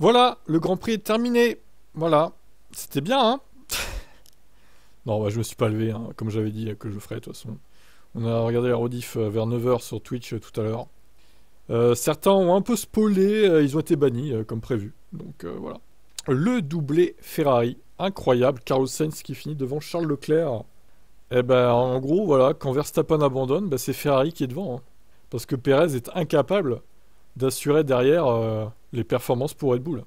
Voilà, le Grand Prix est terminé. Voilà, c'était bien, hein Non, bah, je me suis pas levé, hein, comme j'avais dit que je ferais de toute façon. On a regardé la rediff euh, vers 9h sur Twitch euh, tout à l'heure. Euh, certains ont un peu spoilé, ils ont été bannis comme prévu. Donc voilà. Le doublé Ferrari, incroyable. Carlos Sainz qui finit devant Charles Leclerc. Et eh ben en gros, voilà, quand Verstappen abandonne, ben, c'est Ferrari qui est devant. Hein. parce que Perez est incapable d'assurer derrière euh, les performances pour Red Bull.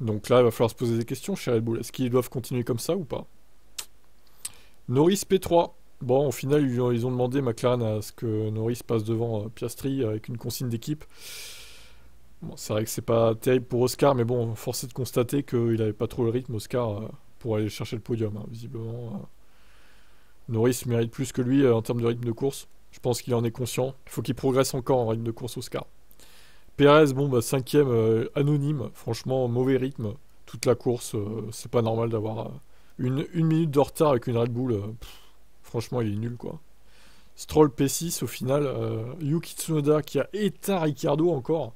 Donc là, il va falloir se poser des questions chez Red Bull. Est-ce qu'ils doivent continuer comme ça ou pas Norris P3. Bon, au final, ils ont, demandé McLaren à ce que Norris passe devant euh, Piastri avec une consigne d'équipe. Bon, c'est vrai que c'est pas terrible pour Oscar, mais bon, force est de constater qu'il n'avait pas trop le rythme, Oscar, euh, pour aller chercher le podium. Hein. visiblement, Norris mérite plus que lui en termes de rythme de course. Je pense qu'il en est conscient. Il faut qu'il progresse encore en rythme de course, Oscar. Pérez, bon, bah, cinquième euh, anonyme, franchement, mauvais rythme. Toute la course, euh, c'est pas normal d'avoir euh, une, minute de retard avec une Red Bull. franchement, il est nul, quoi. Stroll P6 au final. Yuki Tsunoda qui a éteint Ricardo encore.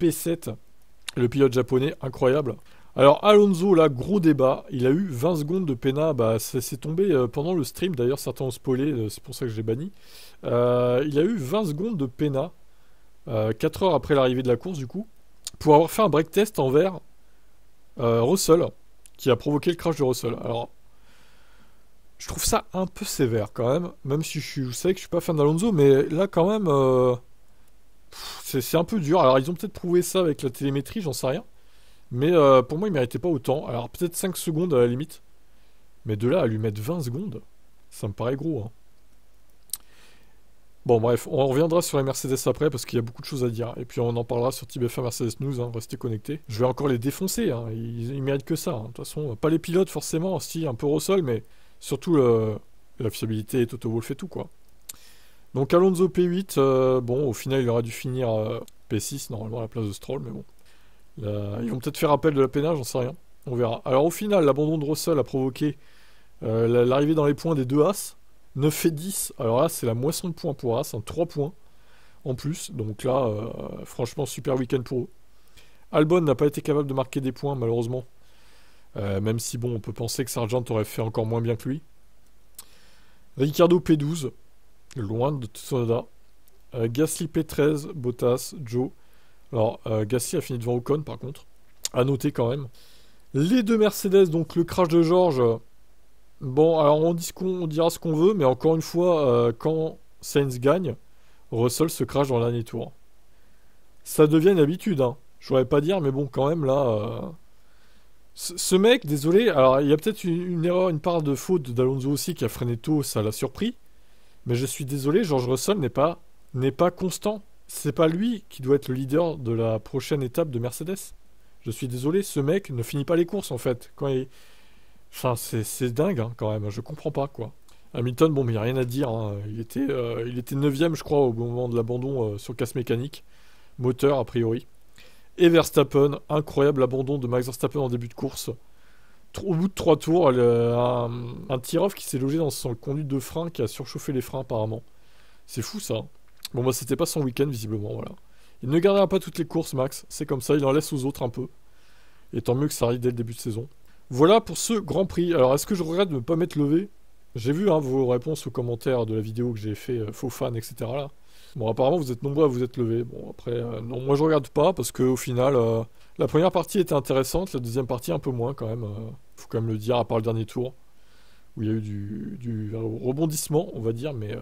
P7, le pilote japonais, incroyable. Alors Alonso, là, gros débat. Il a eu 20 secondes de pena. Bah, ça s'est tombé pendant le stream. D'ailleurs, certains ont spoilé, c'est pour ça que j'ai banni. il a eu 20 secondes de pena 4 euh, heures après l'arrivée de la course, du coup, pour avoir fait un break test envers euh, Russell, qui a provoqué le crash de Russell. Alors, je trouve ça un peu sévère quand même, même si je, suis, sais que je suis pas fan d'Alonso, mais là quand même, euh, c'est un peu dur. Alors, ils ont peut-être prouvé ça avec la télémétrie, j'en sais rien. Mais pour moi, il méritait pas autant. Alors, peut-être 5 secondes à la limite. Mais de là à lui mettre 20 secondes, ça me paraît gros. Hein. Bon, bref, on reviendra sur les Mercedes après parce qu'il y a beaucoup de choses à dire. Et puis on en parlera sur tbf Mercedes News, hein, restez connectés. Je vais encore les défoncer, hein. ils, méritent que ça. Hein. De toute façon, euh, pas les pilotes forcément, si un peu au mais surtout euh, la fiabilité, Toto Wolff et tout quoi. Donc Alonso P8, euh, bon, au final il aurait dû finir P6 normalement à la place de Stroll, mais bon. ils vont peut-être faire appel de la peinage, j'en sais rien. On verra. Alors au final, l'abandon de Russell a provoqué l'arrivée dans les points des deux As. 9 et 10, alors là c'est la moisson de points pour As, 3 hein, points en plus, donc là euh, franchement super week-end pour eux. Albon n'a pas été capable de marquer des points malheureusement, euh, même si bon on peut penser que Sargent aurait fait encore moins bien que lui. Ricardo P12, loin de Tsunoda. Euh, Gasly P13, Bottas, Joe. Alors euh, Gasly a fini devant Ocon par contre, à noter quand même. Les deux Mercedes, donc le crash de Georges Bon, alors on, dira ce qu'on veut, mais encore une fois, euh, quand Sainz gagne, Russell se crache dans l'année tour. Ça devient une habitude, hein. Je voudrais pas dire, mais bon, quand même, là. Euh, ce mec, désolé, alors il y a peut-être une, erreur, une part de faute d'Alonso aussi qui a freiné tôt, ça l'a surpris. Mais je suis désolé, George Russell n'est pas, n'est pas constant. C'est pas lui qui doit être le leader de la prochaine étape de Mercedes. Je suis désolé, ce mec ne finit pas les courses en fait. Quand il, Enfin, c'est dingue hein, quand même, je comprends pas quoi. Hamilton, bon, mais il n'y a rien à dire. Hein. Il était, euh, il était 9ème, je crois, au moment de l'abandon euh, sur casse mécanique. Moteur, a priori. Et Verstappen, incroyable abandon de Max Verstappen en début de course. Au bout de trois tours, euh, un, un off qui s'est logé dans son conduit de frein qui a surchauffé les freins, apparemment. C'est fou ça. Hein. Bon, bah, c'était pas son week-end, visiblement, voilà. Il ne gardera pas toutes les courses, Max. C'est comme ça, il en laisse aux autres un peu. Et tant mieux que ça arrive dès le début de saison. Voilà pour ce Grand Prix. Alors, est-ce que je regrette de ne pas m'être levé J'ai vu hein, vos réponses aux commentaires de la vidéo que j'ai fait, euh, faux fan, etc. Là. Bon, apparemment, vous êtes nombreux à vous être levé. Bon, après, euh, non, moi je regarde pas parce qu'au final, euh, la première partie était intéressante, la deuxième partie un peu moins quand même. faut quand même le dire, à part le dernier tour où il y a eu du, rebondissement, on va dire, mais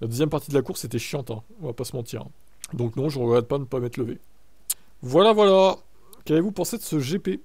la deuxième partie de la course était chiante, hein, on va pas se mentir. Donc, non, je regrette pas de ne pas m'être levé. Voilà, voilà. Qu'avez-vous pensé de ce GP